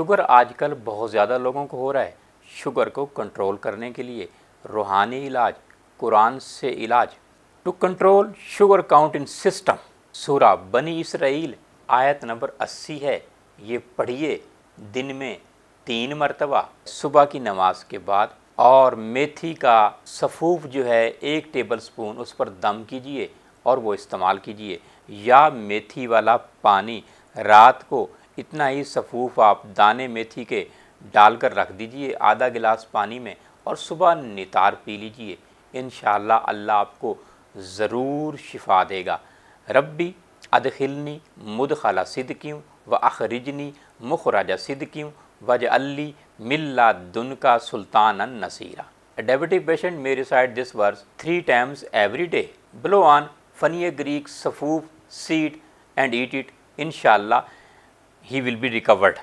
Sugar आजकल बहुत ज़्यादा लोगों को हो रहा है शुगर को कंट्रोल करने के लिए रूहानी इलाज कुरान से इलाज to control sugar count in system Surah Bani Israel आयत नंबर 80 है ये पढ़िए दिन में तीन मरतबा सुबह की नमाज के बाद और मेथी का सफ़ूफ जो है एक टेबल स्पून उस पर दम कीजिए और वो इस्तेमाल कीजिए या मेथी वाला पानी रात को اتنا ہی صفوف آپ دانے میتھی کے ڈال کر رکھ دیجئے آدھا گلاس پانی میں اور صبح نتار پی لیجئے انشاءاللہ اللہ آپ کو ضرور شفا دے گا ربی ادخلنی مدخلا صدقیوں و اخرجنی مخراجہ صدقیوں وج علی ملا دن کا سلطان النصیرہ نصیرہ ڈائبٹک پیشنٹ میری سائڈ دس verse three times every day blow on فنی گریک صفوف سیٹ اینڈ ایٹ ایٹ انشاءاللہ he will be recovered.